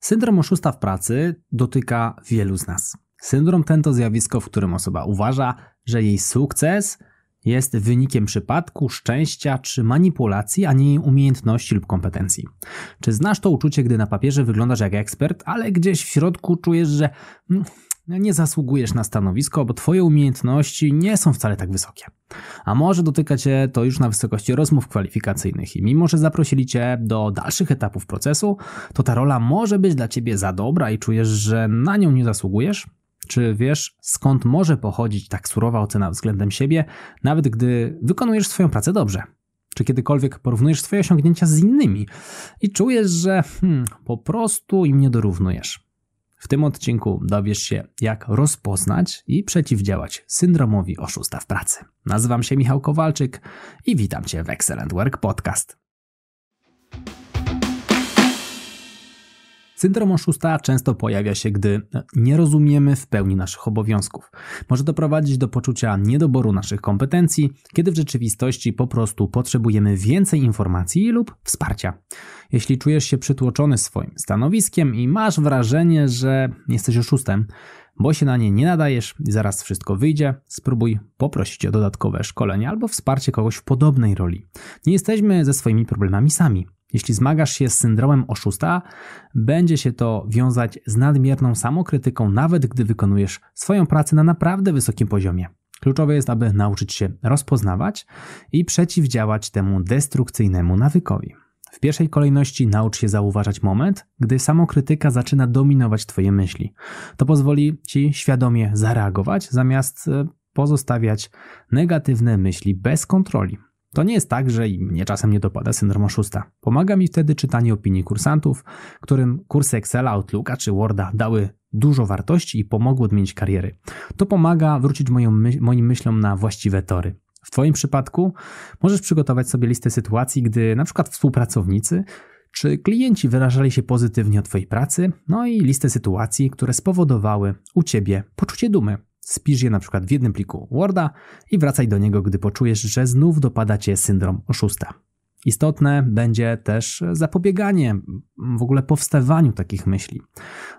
Syndrom oszusta w pracy dotyka wielu z nas. Syndrom ten to zjawisko, w którym osoba uważa, że jej sukces jest wynikiem przypadku, szczęścia czy manipulacji, a nie jej umiejętności lub kompetencji. Czy znasz to uczucie, gdy na papierze wyglądasz jak ekspert, ale gdzieś w środku czujesz, że hmm, nie zasługujesz na stanowisko, bo twoje umiejętności nie są wcale tak wysokie. A może dotyka cię to już na wysokości rozmów kwalifikacyjnych i mimo, że zaprosili cię do dalszych etapów procesu, to ta rola może być dla ciebie za dobra i czujesz, że na nią nie zasługujesz? Czy wiesz, skąd może pochodzić tak surowa ocena względem siebie, nawet gdy wykonujesz swoją pracę dobrze? Czy kiedykolwiek porównujesz swoje osiągnięcia z innymi i czujesz, że hmm, po prostu im nie dorównujesz? W tym odcinku dowiesz się, jak rozpoznać i przeciwdziałać syndromowi oszusta w pracy. Nazywam się Michał Kowalczyk i witam Cię w Excellent Work Podcast. Syndrom oszusta często pojawia się, gdy nie rozumiemy w pełni naszych obowiązków. Może to prowadzić do poczucia niedoboru naszych kompetencji, kiedy w rzeczywistości po prostu potrzebujemy więcej informacji lub wsparcia. Jeśli czujesz się przytłoczony swoim stanowiskiem i masz wrażenie, że jesteś oszustem, bo się na nie nie nadajesz i zaraz wszystko wyjdzie, spróbuj poprosić o dodatkowe szkolenie albo wsparcie kogoś w podobnej roli. Nie jesteśmy ze swoimi problemami sami. Jeśli zmagasz się z syndromem oszusta, będzie się to wiązać z nadmierną samokrytyką, nawet gdy wykonujesz swoją pracę na naprawdę wysokim poziomie. Kluczowe jest, aby nauczyć się rozpoznawać i przeciwdziałać temu destrukcyjnemu nawykowi. W pierwszej kolejności naucz się zauważać moment, gdy samokrytyka zaczyna dominować Twoje myśli. To pozwoli Ci świadomie zareagować, zamiast e, pozostawiać negatywne myśli bez kontroli. To nie jest tak, że i mnie czasem nie dopada syndrom oszusta. Pomaga mi wtedy czytanie opinii kursantów, którym kursy Excela, Outlooka czy Worda dały dużo wartości i pomogły odmienić kariery. To pomaga wrócić moją my moim myślom na właściwe tory. W Twoim przypadku możesz przygotować sobie listę sytuacji, gdy na przykład współpracownicy czy klienci wyrażali się pozytywnie o Twojej pracy, no i listę sytuacji, które spowodowały u Ciebie poczucie dumy. Spisz je na przykład w jednym pliku Worda i wracaj do niego, gdy poczujesz, że znów dopada cię syndrom oszusta. Istotne będzie też zapobieganie w ogóle powstawaniu takich myśli.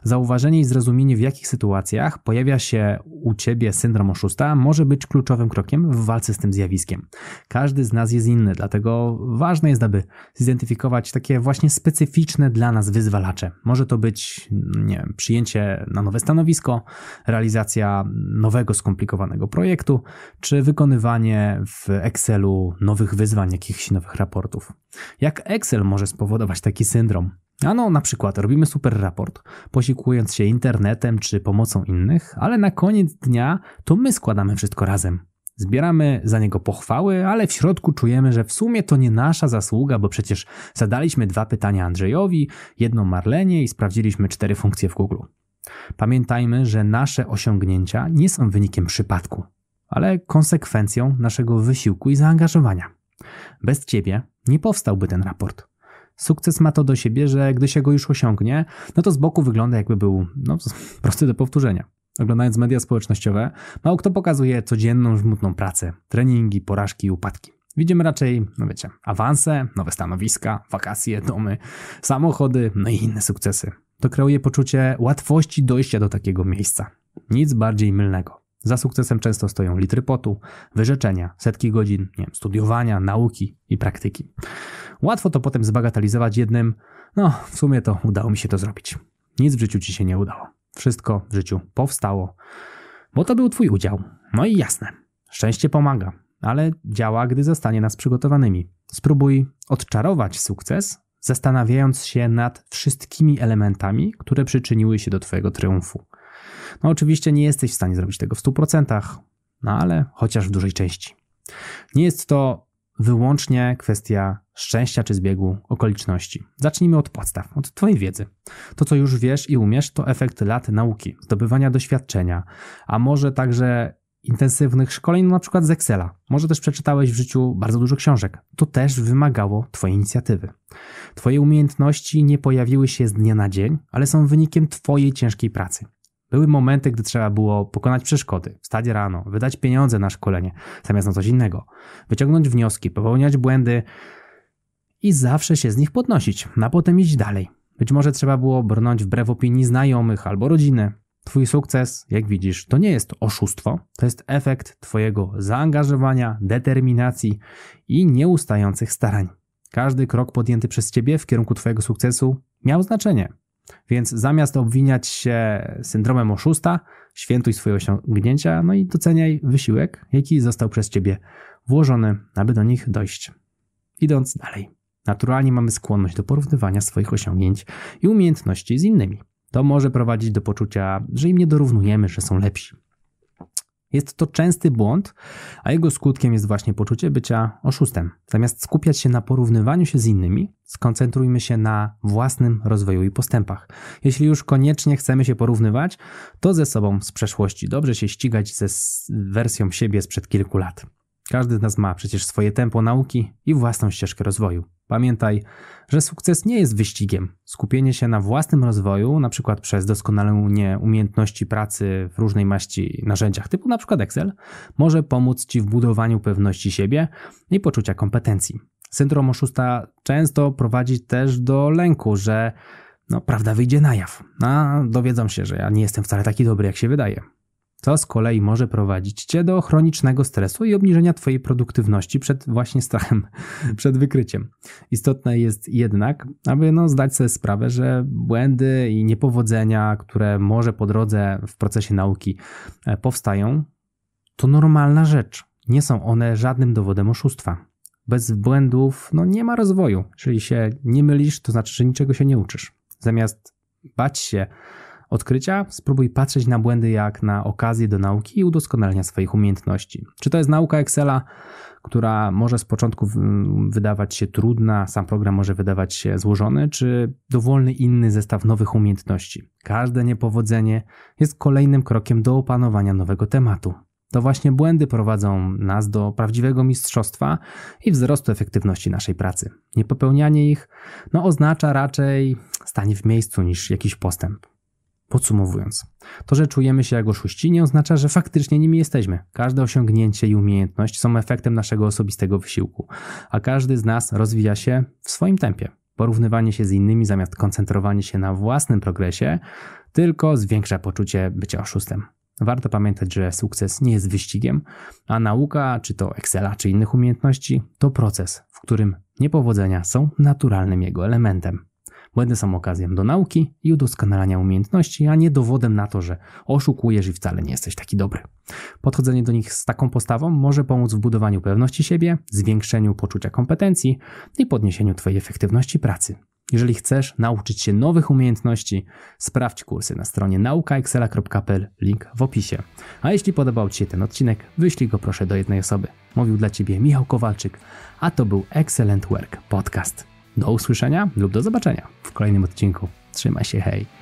Zauważenie i zrozumienie, w jakich sytuacjach pojawia się u ciebie syndrom oszusta, może być kluczowym krokiem w walce z tym zjawiskiem. Każdy z nas jest inny, dlatego ważne jest, aby zidentyfikować takie właśnie specyficzne dla nas wyzwalacze. Może to być nie wiem, przyjęcie na nowe stanowisko, realizacja nowego skomplikowanego projektu, czy wykonywanie w Excelu nowych wyzwań, jakichś nowych raportów raportów. Jak Excel może spowodować taki syndrom? Ano, na przykład robimy super raport, posiłkując się internetem czy pomocą innych, ale na koniec dnia to my składamy wszystko razem. Zbieramy za niego pochwały, ale w środku czujemy, że w sumie to nie nasza zasługa, bo przecież zadaliśmy dwa pytania Andrzejowi, jedno Marlenie i sprawdziliśmy cztery funkcje w Google. Pamiętajmy, że nasze osiągnięcia nie są wynikiem przypadku, ale konsekwencją naszego wysiłku i zaangażowania. Bez ciebie nie powstałby ten raport. Sukces ma to do siebie, że gdy się go już osiągnie, no to z boku wygląda jakby był no, prosty do powtórzenia. Oglądając media społecznościowe, mało kto pokazuje codzienną żmudną pracę, treningi, porażki i upadki. Widzimy raczej, no wiecie, awanse, nowe stanowiska, wakacje, domy, samochody, no i inne sukcesy. To kreuje poczucie łatwości dojścia do takiego miejsca. Nic bardziej mylnego. Za sukcesem często stoją litry potu, wyrzeczenia, setki godzin nie wiem, studiowania, nauki i praktyki. Łatwo to potem zbagatelizować jednym, no w sumie to udało mi się to zrobić. Nic w życiu ci się nie udało. Wszystko w życiu powstało, bo to był twój udział. No i jasne, szczęście pomaga, ale działa, gdy zostanie nas przygotowanymi. Spróbuj odczarować sukces, zastanawiając się nad wszystkimi elementami, które przyczyniły się do twojego triumfu. No oczywiście nie jesteś w stanie zrobić tego w 100%, no ale chociaż w dużej części. Nie jest to wyłącznie kwestia szczęścia czy zbiegu okoliczności. Zacznijmy od podstaw, od Twojej wiedzy. To, co już wiesz i umiesz, to efekt lat nauki, zdobywania doświadczenia, a może także intensywnych szkoleń, no na przykład z Excela. Może też przeczytałeś w życiu bardzo dużo książek. To też wymagało Twojej inicjatywy. Twoje umiejętności nie pojawiły się z dnia na dzień, ale są wynikiem Twojej ciężkiej pracy. Były momenty, gdy trzeba było pokonać przeszkody, wstać rano, wydać pieniądze na szkolenie zamiast na coś innego, wyciągnąć wnioski, popełniać błędy i zawsze się z nich podnosić, a potem iść dalej. Być może trzeba było brnąć wbrew opinii znajomych albo rodziny. Twój sukces, jak widzisz, to nie jest oszustwo, to jest efekt Twojego zaangażowania, determinacji i nieustających starań. Każdy krok podjęty przez Ciebie w kierunku Twojego sukcesu miał znaczenie. Więc zamiast obwiniać się syndromem oszusta, świętuj swoje osiągnięcia, no i doceniaj wysiłek, jaki został przez ciebie włożony, aby do nich dojść. Idąc dalej, naturalnie mamy skłonność do porównywania swoich osiągnięć i umiejętności z innymi. To może prowadzić do poczucia, że im nie dorównujemy, że są lepsi. Jest to częsty błąd, a jego skutkiem jest właśnie poczucie bycia oszustem. Zamiast skupiać się na porównywaniu się z innymi, skoncentrujmy się na własnym rozwoju i postępach. Jeśli już koniecznie chcemy się porównywać, to ze sobą z przeszłości. Dobrze się ścigać ze wersją siebie sprzed kilku lat. Każdy z nas ma przecież swoje tempo nauki i własną ścieżkę rozwoju. Pamiętaj, że sukces nie jest wyścigiem. Skupienie się na własnym rozwoju, na przykład przez doskonalenie umiejętności pracy w różnej maści narzędziach, typu na przykład Excel, może pomóc Ci w budowaniu pewności siebie i poczucia kompetencji. Syndrom oszusta często prowadzi też do lęku, że no, prawda wyjdzie na jaw, a dowiedzą się, że ja nie jestem wcale taki dobry, jak się wydaje co z kolei może prowadzić cię do chronicznego stresu i obniżenia twojej produktywności przed właśnie strachem, przed wykryciem. Istotne jest jednak, aby no zdać sobie sprawę, że błędy i niepowodzenia, które może po drodze w procesie nauki e, powstają, to normalna rzecz. Nie są one żadnym dowodem oszustwa. Bez błędów no nie ma rozwoju. Jeżeli się nie mylisz, to znaczy, że niczego się nie uczysz. Zamiast bać się, odkrycia, spróbuj patrzeć na błędy jak na okazję do nauki i udoskonalenia swoich umiejętności. Czy to jest nauka Excela, która może z początku wydawać się trudna, sam program może wydawać się złożony, czy dowolny inny zestaw nowych umiejętności. Każde niepowodzenie jest kolejnym krokiem do opanowania nowego tematu. To właśnie błędy prowadzą nas do prawdziwego mistrzostwa i wzrostu efektywności naszej pracy. Niepopełnianie ich no, oznacza raczej stanie w miejscu niż jakiś postęp. Podsumowując, to, że czujemy się jak oszuści, nie oznacza, że faktycznie nimi jesteśmy. Każde osiągnięcie i umiejętność są efektem naszego osobistego wysiłku, a każdy z nas rozwija się w swoim tempie. Porównywanie się z innymi zamiast koncentrowanie się na własnym progresie tylko zwiększa poczucie bycia oszustem. Warto pamiętać, że sukces nie jest wyścigiem, a nauka, czy to Excela, czy innych umiejętności, to proces, w którym niepowodzenia są naturalnym jego elementem. Błędy są okazją do nauki i udoskonalania umiejętności, a nie dowodem na to, że oszukujesz i wcale nie jesteś taki dobry. Podchodzenie do nich z taką postawą może pomóc w budowaniu pewności siebie, zwiększeniu poczucia kompetencji i podniesieniu Twojej efektywności pracy. Jeżeli chcesz nauczyć się nowych umiejętności, sprawdź kursy na stronie naukaexcela.pl, link w opisie. A jeśli podobał Ci się ten odcinek, wyślij go proszę do jednej osoby. Mówił dla Ciebie Michał Kowalczyk, a to był Excellent Work Podcast. Do usłyszenia lub do zobaczenia w kolejnym odcinku. Trzymaj się, hej!